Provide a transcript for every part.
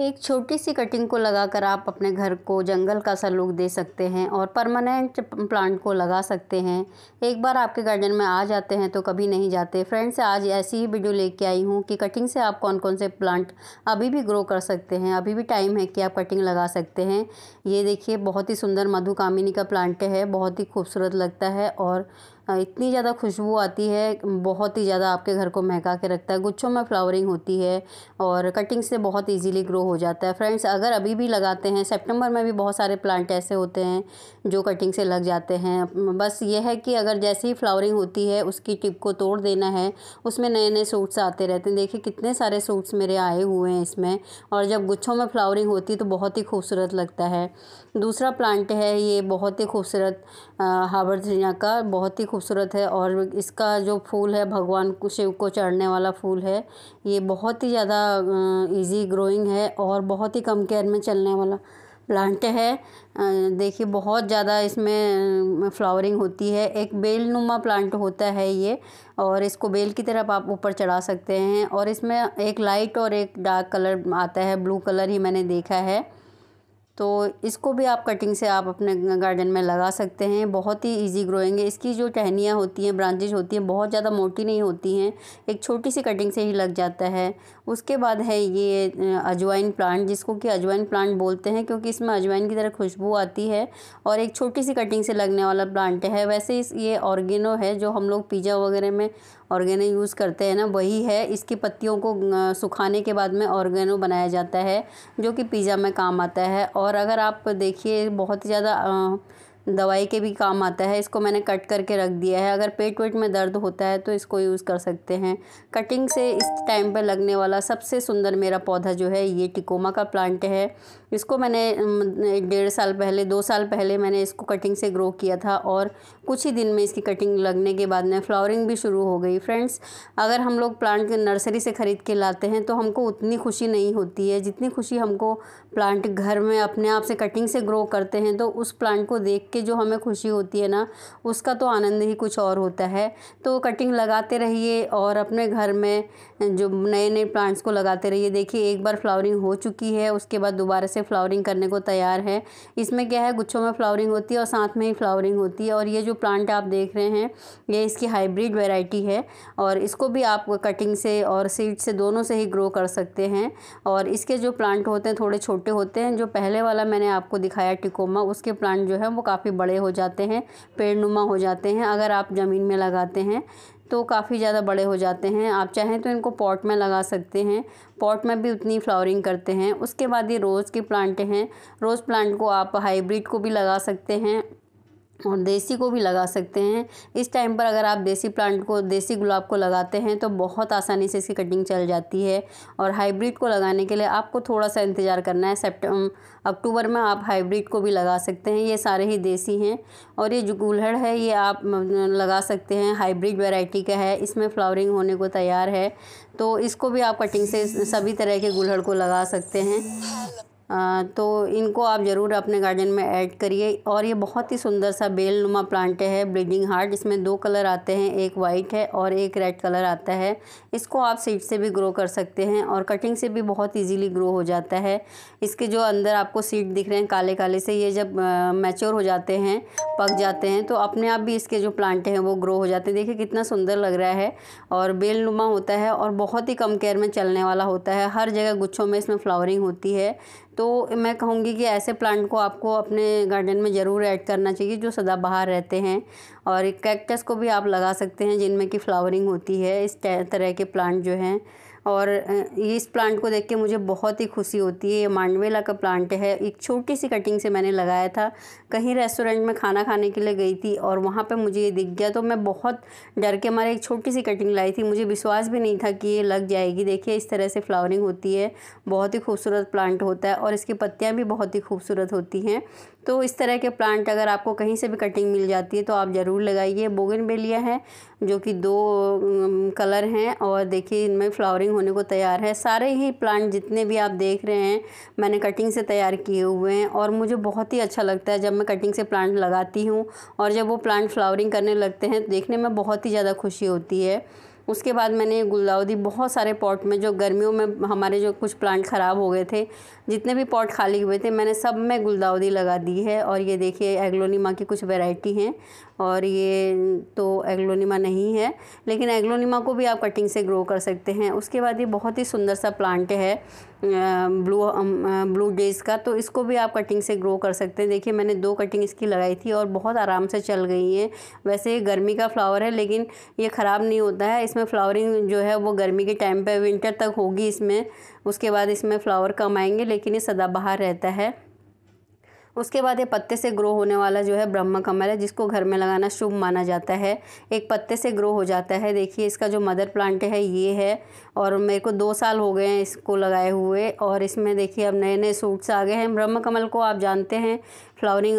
एक छोटी सी कटिंग को लगाकर आप अपने घर को जंगल का सा लुक दे सकते हैं और परमानेंट प्लांट को लगा सकते हैं एक बार आपके गार्डन में आ जाते हैं तो कभी नहीं जाते फ्रेंड्स आज ऐसी ही वीडियो लेके आई हूँ कि कटिंग से आप कौन कौन से प्लांट अभी भी ग्रो कर सकते हैं अभी भी टाइम है कि आप कटिंग लगा सकते हैं ये देखिए बहुत ही सुंदर मधुकामिनी का प्लांट है बहुत ही खूबसूरत लगता है और हाँ, इतनी ज़्यादा खुशबू आती है बहुत ही ज़्यादा आपके घर को महका के रखता है गुच्छों में फ्लावरिंग होती है और कटिंग से बहुत ईजीली ग्रो हो जाता है फ्रेंड्स अगर अभी भी लगाते हैं सेप्टेम्बर में भी बहुत सारे प्लांट ऐसे होते हैं जो कटिंग से लग जाते हैं बस यह है कि अगर जैसे ही फ्लावरिंग होती है उसकी टिप को तोड़ देना है उसमें नए नए सूट्स आते रहते हैं देखिए कितने सारे सूट्स मेरे आए हुए हैं इसमें और जब गुच्छों में फ्लावरिंग होती है तो बहुत ही खूबसूरत लगता है दूसरा प्लांट है ये बहुत ही खूबसूरत हावर चिड़िया का बहुत ही खूबसूरत है और इसका जो फूल है भगवान शिव को चढ़ने वाला फूल है ये बहुत ही ज़्यादा इजी ग्रोइंग है और बहुत ही कम केयर में चलने वाला प्लांट है देखिए बहुत ज़्यादा इसमें फ्लावरिंग होती है एक बेल नुमा प्लांट होता है ये और इसको बेल की तरफ आप ऊपर चढ़ा सकते हैं और इसमें एक लाइट और एक डार्क कलर आता है ब्लू कलर ही मैंने देखा है तो इसको भी आप कटिंग से आप अपने गार्डन में लगा सकते हैं बहुत ही इजी ग्रोइंग है इसकी जो टहनियाँ होती हैं ब्रांचेज होती हैं बहुत ज़्यादा मोटी नहीं होती हैं एक छोटी सी कटिंग से ही लग जाता है उसके बाद है ये अजवाइन प्लांट जिसको कि अजवाइन प्लांट बोलते हैं क्योंकि इसमें अजवाइन की तरह खुशबू आती है और एक छोटी सी कटिंग से लगने वाला प्लांट है वैसे इस ये ऑर्गेनो है जो हम लोग पिज़्ज़ा वगैरह में ऑर्गेनो यूज़ करते हैं ना वही है इसकी पत्तियों को सुखाने के बाद में ऑर्गेनो बनाया जाता है जो कि पिज़्ज़ा में काम आता है और अगर आप देखिए बहुत ही ज़्यादा दवाई के भी काम आता है इसको मैंने कट करके रख दिया है अगर पेट वेट में दर्द होता है तो इसको यूज़ कर सकते हैं कटिंग से इस टाइम पर लगने वाला सबसे सुंदर मेरा पौधा जो है ये टिकोमा का प्लांट है इसको मैंने एक डेढ़ साल पहले दो साल पहले मैंने इसको कटिंग से ग्रो किया था और कुछ ही दिन में इसकी कटिंग लगने के बाद में फ्लावरिंग भी शुरू हो गई फ्रेंड्स अगर हम लोग प्लांट नर्सरी से ख़रीद के लाते हैं तो हमको उतनी खुशी नहीं होती है जितनी खुशी हमको प्लांट घर में अपने आप से कटिंग से ग्रो करते हैं तो उस प्लांट को देख के जो हमें खुशी होती है ना उसका तो आनंद ही कुछ और होता है तो कटिंग लगाते रहिए और अपने घर में जो नए नए प्लांट्स को लगाते रहिए देखिए एक बार फ्लावरिंग हो चुकी है उसके बाद दोबारा से से फ्लावरिंग करने को तैयार है इसमें क्या है गुच्छों में फ्लावरिंग होती है और साथ में ही फ्लावरिंग होती है और ये जो प्लांट आप देख रहे हैं ये इसकी हाइब्रिड वेराइटी है और इसको भी आप कटिंग से और सीड से दोनों से ही ग्रो कर सकते हैं और इसके जो प्लांट होते हैं थोड़े छोटे होते हैं जो पहले वाला मैंने आपको दिखाया टिकोमा उसके प्लांट जो है वो काफ़ी बड़े हो जाते हैं पेड़ हो जाते हैं अगर आप ज़मीन में लगाते हैं तो काफ़ी ज़्यादा बड़े हो जाते हैं आप चाहें तो इनको पॉट में लगा सकते हैं पॉट में भी उतनी फ्लावरिंग करते हैं उसके बाद ये रोज़ के प्लांट हैं रोज़ प्लांट को आप हाइब्रिड को भी लगा सकते हैं और देसी को भी लगा सकते हैं इस टाइम पर अगर आप देसी प्लांट को देसी गुलाब को लगाते हैं तो बहुत आसानी से इसकी कटिंग चल जाती है और हाइब्रिड को लगाने के लिए आपको थोड़ा सा इंतज़ार करना है सेप्टेम अक्टूबर में आप हाइब्रिड को भी लगा सकते हैं ये सारे ही देसी हैं और ये जो गुल्हड़ है ये आप लगा सकते हैं हाइब्रिड वेराइटी का है इसमें फ्लावरिंग होने को तैयार है तो इसको भी आप कटिंग से सभी तरह के गुल्हड़ को लगा सकते हैं तो इनको आप ज़रूर अपने गार्डन में ऐड करिए और ये बहुत ही सुंदर सा बेल नुमा प्लांट है ब्लीडिंग हार्ट इसमें दो कलर आते हैं एक वाइट है और एक रेड कलर आता है इसको आप सीड से भी ग्रो कर सकते हैं और कटिंग से भी बहुत ईजीली ग्रो हो जाता है इसके जो अंदर आपको सीड दिख रहे हैं काले काले से ये जब मैच्योर हो जाते हैं पक जाते हैं तो अपने आप भी इसके जो प्लांट हैं वो ग्रो हो जाते हैं देखिए कितना सुंदर लग रहा है और बेल नुमा होता है और बहुत ही कम केयर में चलने वाला होता है हर जगह गुच्छों में इसमें फ्लावरिंग होती है तो मैं कहूँगी कि ऐसे प्लांट को आपको अपने गार्डन में ज़रूर ऐड करना चाहिए जो सदा बाहर रहते हैं और एक कैक्टस को भी आप लगा सकते हैं जिनमें कि फ्लावरिंग होती है इस तरह के प्लांट जो हैं और इस प्लांट को देख के मुझे बहुत ही खुशी होती है ये मांडवेला का प्लांट है एक छोटी सी कटिंग से मैंने लगाया था कहीं रेस्टोरेंट में खाना खाने के लिए गई थी और वहाँ पर मुझे ये दिख गया तो मैं बहुत डर के मारे एक छोटी सी कटिंग लाई थी मुझे विश्वास भी नहीं था कि ये लग जाएगी देखिए इस तरह से फ्लावरिंग होती है बहुत ही खूबसूरत प्लांट होता है और इसकी पत्तियाँ भी बहुत ही खूबसूरत होती हैं तो इस तरह के प्लांट अगर आपको कहीं से भी कटिंग मिल जाती है तो आप ज़रूर लगाइए बेलिया है जो कि दो कलर हैं और देखिए इनमें फ्लावरिंग होने को तैयार है सारे ही प्लांट जितने भी आप देख रहे हैं मैंने कटिंग से तैयार किए हुए हैं और मुझे बहुत ही अच्छा लगता है जब मैं कटिंग से प्लांट लगाती हूँ और जब वो प्लांट फ्लावरिंग करने लगते हैं तो देखने में बहुत ही ज़्यादा खुशी होती है उसके बाद मैंने गुलदाउदी बहुत सारे पॉट में जो गर्मियों में हमारे जो कुछ प्लांट ख़राब हो गए थे जितने भी पॉट खाली हुए थे मैंने सब में गुलदाउदी लगा दी है और ये देखिए एग्लोनीमा की कुछ वैरायटी हैं और ये तो एग्लोनीमा नहीं है लेकिन एग्लोनीमा को भी आप कटिंग से ग्रो कर सकते हैं उसके बाद ये बहुत ही सुंदर सा प्लांट है ब्लू ब्लू डेज का तो इसको भी आप कटिंग से ग्रो कर सकते हैं देखिए मैंने दो कटिंग इसकी लगाई थी और बहुत आराम से चल गई है वैसे ये गर्मी का फ्लावर है लेकिन ये ख़राब नहीं होता है इसमें फ्लावरिंग जो है वो गर्मी के टाइम पर विंटर तक होगी इसमें उसके बाद इसमें फ्लावर कम आएंगे लेकिन ये सदाबहार रहता है उसके बाद ये पत्ते से ग्रो होने वाला जो है ब्रह्म कमल है जिसको घर में लगाना शुभ माना जाता है एक पत्ते से ग्रो हो जाता है देखिए इसका जो मदर प्लांट है ये है और मेरे को दो साल हो गए हैं इसको लगाए हुए और इसमें देखिए अब नए नए सूट्स आ गए हैं ब्रह्म कमल को आप जानते हैं फ्लावरिंग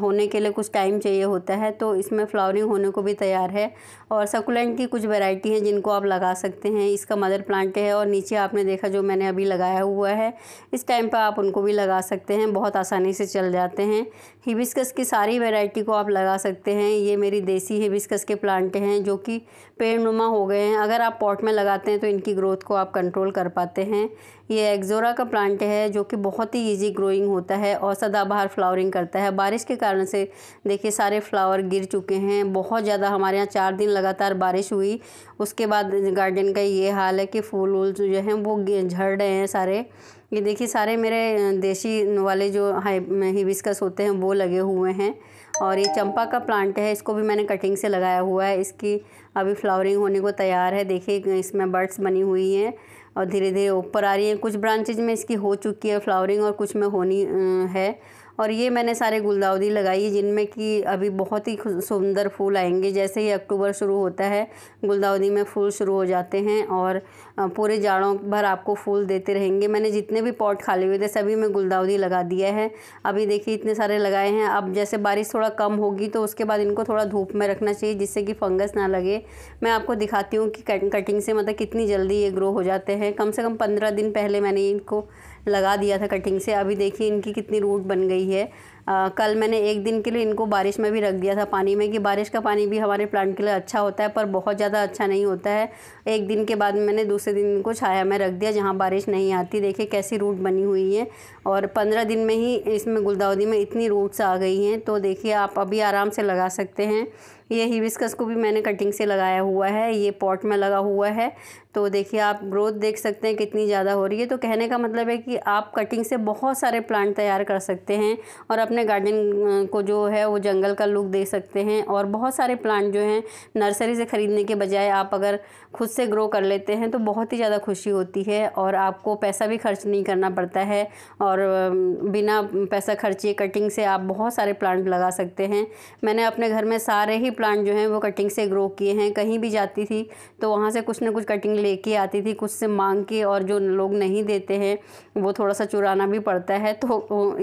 होने के लिए कुछ टाइम चाहिए होता है तो इसमें फ्लावरिंग होने को भी तैयार है और सकुलेंट की कुछ वैरायटी हैं जिनको आप लगा सकते हैं इसका मदर प्लांट है और नीचे आपने देखा जो मैंने अभी लगाया हुआ है इस टाइम पर आप उनको भी लगा सकते हैं बहुत आसानी से चल जाते हैं हिबिस्कस की सारी वैरायटी को आप लगा सकते हैं ये मेरी देसी हिबिस्कस के प्लांट हैं जो कि पेड़ नुमा हो गए हैं अगर आप पॉट में लगाते हैं तो इनकी ग्रोथ को आप कंट्रोल कर पाते हैं ये एक्जोरा का प्लांट है जो कि बहुत ही ईजी ग्रोइंग होता है और सदाबहार फ्लावरिंग करता है बारिश के कारण से देखिए सारे फ्लावर गिर चुके हैं बहुत ज़्यादा हमारे यहाँ चार दिन लगातार बारिश हुई उसके बाद गार्डन का ये हाल है कि फूल वूल जो हैं वो झड़ रहे हैं सारे ये देखिए सारे मेरे देशी वाले जो हिबिस्कस होते हैं वो लगे हुए हैं और ये चंपा का प्लांट है इसको भी मैंने कटिंग से लगाया हुआ है इसकी अभी फ्लावरिंग होने को तैयार है देखिए इसमें बर्ड्स बनी हुई हैं और धीरे धीरे ऊपर आ रही हैं कुछ ब्रांचेज में इसकी हो चुकी है फ्लावरिंग और कुछ में होनी है और ये मैंने सारे गुलदाउदी लगाई जिनमें कि अभी बहुत ही सुंदर फूल आएंगे जैसे ही अक्टूबर शुरू होता है गुलदाउदी में फूल शुरू हो जाते हैं और पूरे जाड़ों भर आपको फूल देते रहेंगे मैंने जितने भी पॉट खाली हुए थे सभी में गुलदाउदी लगा दिया है अभी देखिए इतने सारे लगाए हैं अब जैसे बारिश थोड़ा कम होगी तो उसके बाद इनको थोड़ा धूप में रखना चाहिए जिससे कि फंगस ना लगे मैं आपको दिखाती हूँ कि कटिंग से मतलब कितनी जल्दी ये ग्रो हो जाते हैं कम से कम पंद्रह दिन पहले मैंने इनको लगा दिया था कटिंग से अभी देखिए इनकी कितनी रूट बन गई है आ, कल मैंने एक दिन के लिए इनको बारिश में भी रख दिया था पानी में कि बारिश का पानी भी हमारे प्लांट के लिए अच्छा होता है पर बहुत ज़्यादा अच्छा नहीं होता है एक दिन के बाद मैंने दूसरे दिन इनको छाया में रख दिया जहाँ बारिश नहीं आती देखिए कैसी रूट बनी हुई है और पंद्रह दिन में ही इसमें गुलदाउदी में इतनी रूट्स आ गई हैं तो देखिए आप अभी आराम से लगा सकते हैं ये हिबिस्कस को भी मैंने कटिंग से लगाया हुआ है ये पॉट में लगा हुआ है तो देखिए आप ग्रोथ देख सकते हैं कितनी ज़्यादा हो रही है तो कहने का मतलब है कि आप कटिंग से बहुत सारे प्लांट तैयार कर सकते हैं और अपने गार्डन को जो है वो जंगल का लुक दे सकते हैं और बहुत सारे प्लांट जो हैं नर्सरी से ख़रीदने के बजाय आप अगर खुद से ग्रो कर लेते हैं तो बहुत ही ज़्यादा खुशी होती है और आपको पैसा भी खर्च नहीं करना पड़ता है और और बिना पैसा खर्चे कटिंग से आप बहुत सारे प्लांट लगा सकते हैं मैंने अपने घर में सारे ही प्लांट जो हैं वो कटिंग से ग्रो किए हैं कहीं भी जाती थी तो वहाँ से कुछ ना कुछ कटिंग लेके आती थी कुछ से मांग के और जो लोग नहीं देते हैं वो थोड़ा सा चुराना भी पड़ता है तो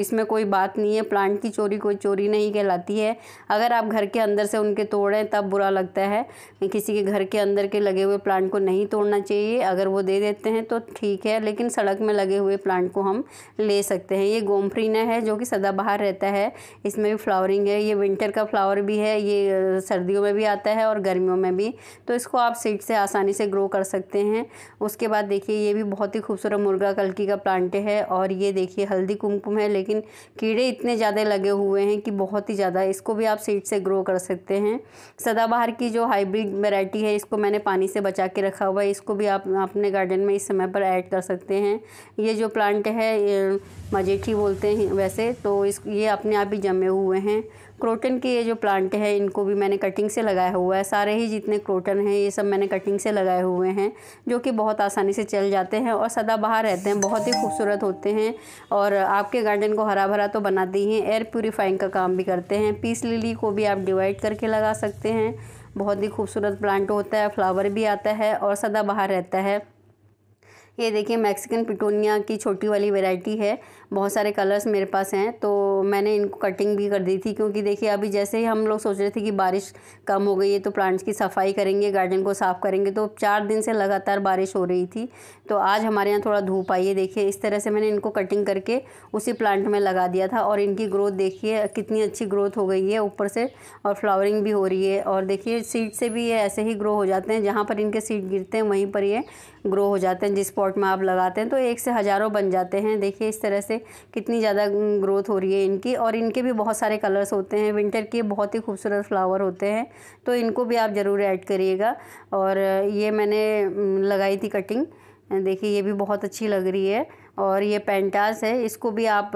इसमें कोई बात नहीं है प्लांट की चोरी कोई चोरी नहीं कहलाती है अगर आप घर के अंदर से उनके तोड़ें तब बुरा लगता है किसी के घर के अंदर के लगे हुए प्लांट को नहीं तोड़ना चाहिए अगर वो दे देते हैं तो ठीक है लेकिन सड़क में लगे हुए प्लांट को हम ले ले सकते हैं ये गोमफ्रीना है जो कि सदाबहार रहता है इसमें भी फ्लावरिंग है ये विंटर का फ्लावर भी है ये सर्दियों में भी आता है और गर्मियों में भी तो इसको आप सीड से आसानी से ग्रो कर सकते हैं उसके बाद देखिए ये भी बहुत ही खूबसूरत मुर्गा कलकी का प्लांट है और ये देखिए हल्दी कुमकुम है लेकिन कीड़े इतने ज़्यादा लगे हुए हैं कि बहुत ही ज़्यादा इसको भी आप सीड से ग्रो कर सकते हैं सदाबहार की जो हाइब्रिड वेराइटी है इसको मैंने पानी से बचा के रखा हुआ है इसको भी आप अपने गार्डन में इस समय पर ऐड कर सकते हैं ये जो प्लांट है मजेठी बोलते हैं वैसे तो इस ये अपने आप ही जमे हुए हैं क्रोटन के ये जो प्लांट है इनको भी मैंने कटिंग से लगाया हुआ है सारे ही जितने क्रोटन हैं ये सब मैंने कटिंग से लगाए हुए हैं जो कि बहुत आसानी से चल जाते हैं और सदाबहार रहते हैं बहुत ही खूबसूरत होते हैं और आपके गार्डन को हरा भरा तो बनाते ही एयर प्योरीफाइंग का काम भी करते हैं पीस लिली को भी आप डिवाइड करके लगा सकते हैं बहुत ही खूबसूरत प्लांट होता है फ्लावर भी आता है और सदाबहार रहता है ये देखिए मैक्सिकन पिटोनिया की छोटी वाली वेराइटी है बहुत सारे कलर्स मेरे पास हैं तो मैंने इनको कटिंग भी कर दी थी क्योंकि देखिए अभी जैसे ही हम लोग सोच रहे थे कि बारिश कम हो गई है तो प्लांट्स की सफाई करेंगे गार्डन को साफ़ करेंगे तो चार दिन से लगातार बारिश हो रही थी तो आज हमारे यहाँ थोड़ा धूप आई है देखिए इस तरह से मैंने इनको कटिंग करके उसी प्लांट में लगा दिया था और इनकी ग्रोथ देखिए कितनी अच्छी ग्रोथ हो गई है ऊपर से और फ्लावरिंग भी हो रही है और देखिए सीड से भी ये ऐसे ही ग्रो हो जाते हैं जहाँ पर इनके सीड गिरते हैं वहीं पर ये ग्रो हो जाते हैं जिस पॉट पॉट में आप लगाते हैं तो एक से हज़ारों बन जाते हैं देखिए इस तरह से कितनी ज़्यादा ग्रोथ हो रही है इनकी और इनके भी बहुत सारे कलर्स होते हैं विंटर के बहुत ही खूबसूरत फ्लावर होते हैं तो इनको भी आप ज़रूर ऐड करिएगा और ये मैंने हम्म, लगाई थी कटिंग देखिए ये भी बहुत अच्छी लग रही है और ये पेंटास है इसको भी आप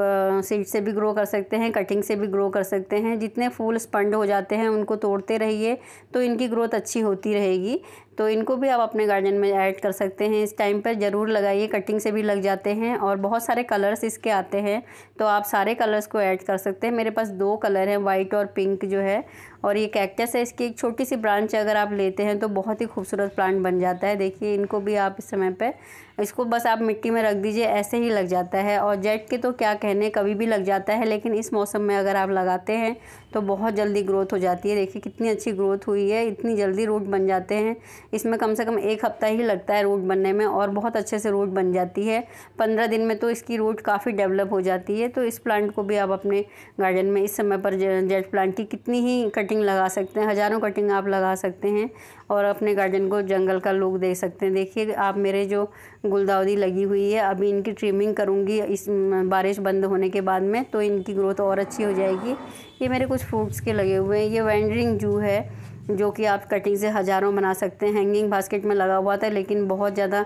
सीड से भी ग्रो कर सकते हैं कटिंग से भी ग्रो कर सकते हैं जितने फूल स्पंड हो जाते हैं उनको तोड़ते रहिए तो इनकी ग्रोथ अच्छी होती रहेगी तो इनको भी आप अपने गार्डन में ऐड कर सकते हैं इस टाइम पर ज़रूर लगाइए कटिंग से भी लग जाते हैं और बहुत सारे कलर्स इसके आते हैं तो आप सारे कलर्स को ऐड कर सकते हैं मेरे पास दो कलर हैं वाइट और पिंक जो है और ये कैक्टस है इसकी एक छोटी सी ब्रांच अगर आप लेते हैं तो बहुत ही खूबसूरत प्लांट बन जाता है देखिए इनको भी आप इस समय पर इसको बस आप मिट्टी में रख दीजिए ऐसे ही लग जाता है और जेट के तो क्या कहने कभी भी लग जाता है लेकिन इस मौसम में अगर आप लगाते हैं तो बहुत जल्दी ग्रोथ हो जाती है देखिए कितनी अच्छी ग्रोथ हुई है इतनी जल्दी रूट बन जाते हैं इसमें कम से कम एक हफ़्ता ही लगता है रूट बनने में और बहुत अच्छे से रूट बन जाती है पंद्रह दिन में तो इसकी रूट काफ़ी डेवलप हो जाती है तो इस प्लांट को भी आप अपने गार्डन में इस समय पर जेट प्लांट की कितनी ही कटिंग लगा सकते हैं हज़ारों कटिंग आप लगा सकते हैं और अपने गार्डन को जंगल का लुक दे सकते हैं देखिए आप मेरे जो गुलदाउदी लगी हुई है अभी इनकी ट्रिमिंग करूँगी इस बारिश बंद होने के बाद में तो इनकी ग्रोथ और अच्छी हो जाएगी ये मेरे कुछ कुछ फ्रूट्स के लगे हुए हैं ये वेंडरिंग जू है जो कि आप कटिंग से हज़ारों बना सकते हैं हैंगिंग बास्केट में लगा हुआ था लेकिन बहुत ज़्यादा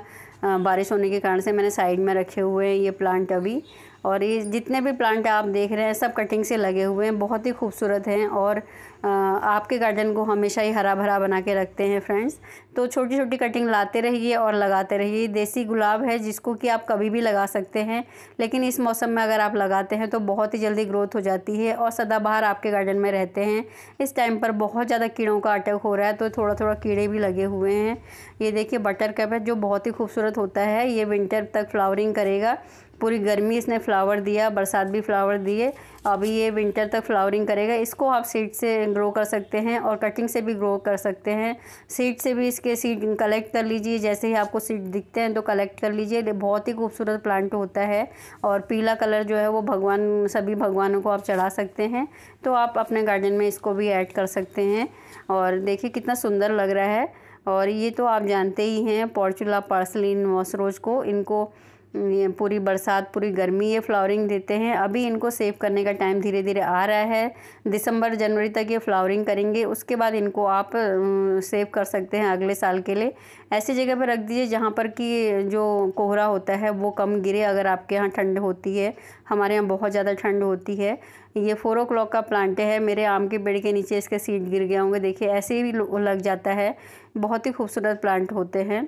बारिश होने के कारण से मैंने साइड में रखे हुए हैं ये प्लांट अभी और ये जितने भी प्लांट आप देख रहे हैं सब कटिंग से लगे हुए हैं बहुत ही खूबसूरत हैं और आपके गार्डन को हमेशा ही हरा भरा बना के रखते हैं फ्रेंड्स तो छोटी छोटी कटिंग लाते रहिए और लगाते रहिए देसी गुलाब है जिसको कि आप कभी भी लगा सकते हैं लेकिन इस मौसम में अगर आप लगाते हैं तो बहुत ही जल्दी ग्रोथ हो जाती है और सदाबहार आपके गार्डन में रहते हैं इस टाइम पर बहुत ज़्यादा कीड़ों का अटैक हो रहा है तो थोड़ा थोड़ा कीड़े भी लगे हुए हैं ये देखिए बटर कैप है जो बहुत ही खूबसूरत होता है ये विंटर तक फ्लावरिंग करेगा पूरी गर्मी इसने फ्लावर दिया बरसात भी फ्लावर दिए अभी ये विंटर तक फ्लावरिंग करेगा इसको आप सीड से ग्रो कर सकते हैं और कटिंग से भी ग्रो कर सकते हैं सीड से भी इसके सीड कलेक्ट कर लीजिए जैसे ही आपको सीड दिखते हैं तो कलेक्ट कर लीजिए बहुत ही खूबसूरत प्लांट होता है और पीला कलर जो है वो भगवान सभी भगवानों को आप चढ़ा सकते हैं तो आप अपने गार्डन में इसको भी ऐड कर सकते हैं और देखिए कितना सुंदर लग रहा है और ये तो आप जानते ही हैं पोर्चुला पार्सलिन मॉसरोज को इनको हम्म, ये पूरी बरसात पूरी गर्मी ये फ्लावरिंग देते हैं अभी इनको सेव करने का टाइम धीरे धीरे आ रहा है दिसंबर जनवरी तक ये फ्लावरिंग करेंगे उसके बाद इनको आप सेव हम्म, कर सकते हैं अगले साल के लिए ऐसी जगह पर रख दीजिए जहाँ पर कि जो कोहरा होता है वो कम गिरे अगर आपके यहाँ ठंड होती है हमारे यहाँ बहुत ज़्यादा ठंड होती है ये फोर ओ का प्लांट है मेरे आम के पेड़ के नीचे इसके सीड गिर गए होंगे देखिए ऐसे ही लग जाता है बहुत ही खूबसूरत प्लांट होते हैं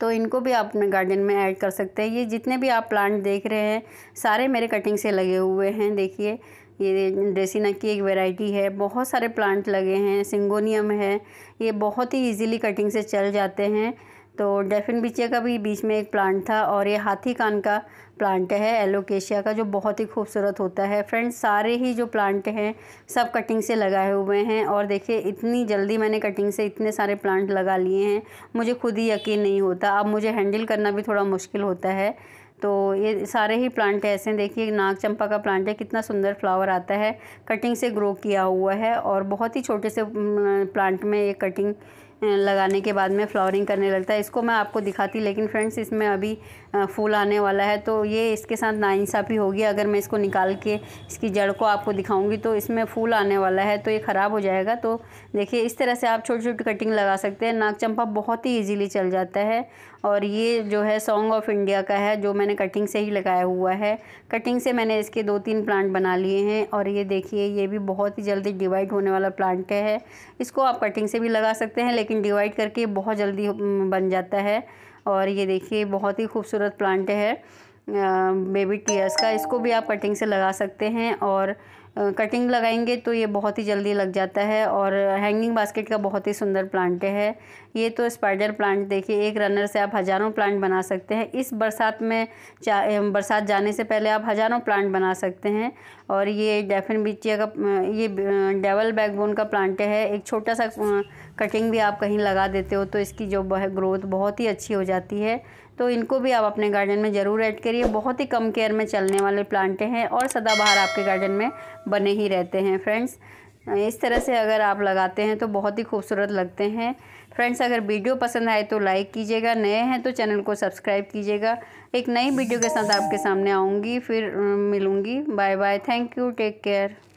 तो इनको भी आप अपने गार्डन में ऐड कर सकते हैं ये जितने भी आप प्लांट देख रहे हैं सारे मेरे कटिंग से लगे हुए हैं देखिए ये ड्रेसिना की एक वैरायटी है बहुत सारे प्लांट लगे हैं सिंगोनियम है ये बहुत ही इजीली कटिंग से चल जाते हैं तो डेफिन बिचिया का भी बीच में एक प्लांट था और ये हाथी कान का प्लांट है एलोकेशिया का जो बहुत ही खूबसूरत होता है फ्रेंड्स सारे ही जो प्लांट हैं सब कटिंग से लगाए हुए हैं और देखिए इतनी जल्दी मैंने कटिंग से इतने सारे प्लांट लगा लिए हैं मुझे खुद ही यकीन नहीं होता अब मुझे हैंडल करना भी थोड़ा मुश्किल होता है तो ये सारे ही प्लांट ऐसे हैं देखिए नाग चंपा का प्लांट है कितना सुंदर फ्लावर आता है कटिंग से ग्रो किया हुआ है और बहुत ही छोटे से प्लांट में ये कटिंग लगाने के बाद में फ्लावरिंग करने लगता है इसको मैं आपको दिखाती लेकिन फ्रेंड्स इसमें अभी फूल आने वाला है तो ये इसके साथ नाइंसाफ़ी होगी अगर मैं इसको निकाल के इसकी जड़ को आपको दिखाऊंगी तो इसमें फूल आने वाला है तो ये ख़राब हो जाएगा तो देखिए इस तरह से आप छोटी छोटी कटिंग लगा सकते हैं नाग चंपा बहुत ही ईजीली चल जाता है और ये जो है सॉन्ग ऑफ इंडिया का है जो मैंने कटिंग से ही लगाया हुआ है कटिंग से मैंने इसके दो तीन प्लांट बना लिए हैं और ये देखिए ये भी बहुत ही जल्दी डिवाइड होने वाला प्लांट है इसको आप कटिंग से भी लगा सकते हैं लेकिन डिवाइड करके बहुत जल्दी हम्म, बन जाता है और ये देखिए बहुत ही खूबसूरत प्लांट है बेबी टीयर्स का इसको भी आप कटिंग से लगा सकते हैं और कटिंग लगाएंगे तो ये बहुत ही जल्दी लग जाता है और हैंगिंग बास्केट का बहुत ही सुंदर प्लांट है ये तो स्पाइडर प्लांट देखिए एक रनर से आप हज़ारों प्लांट बना सकते हैं इस बरसात में बरसात जाने से पहले आप हज़ारों प्लांट बना सकते हैं और ये डेफिन बिचिया का ये डेवल बैकबोन का प्लांट है एक छोटा सा कटिंग भी आप कहीं लगा देते हो तो इसकी जो ग्रोथ बहुत ही अच्छी हो जाती है तो इनको भी आप अपने गार्डन में ज़रूर ऐड करिए बहुत ही कम केयर में चलने वाले प्लांटे हैं और सदाबहार आपके गार्डन में बने ही रहते हैं फ्रेंड्स इस तरह से अगर आप लगाते हैं तो बहुत ही खूबसूरत लगते हैं फ्रेंड्स अगर वीडियो पसंद आए तो लाइक कीजिएगा नए हैं तो चैनल को सब्सक्राइब कीजिएगा एक नई वीडियो के साथ आपके सामने आऊँगी फिर मिलूँगी bye bye thank you take care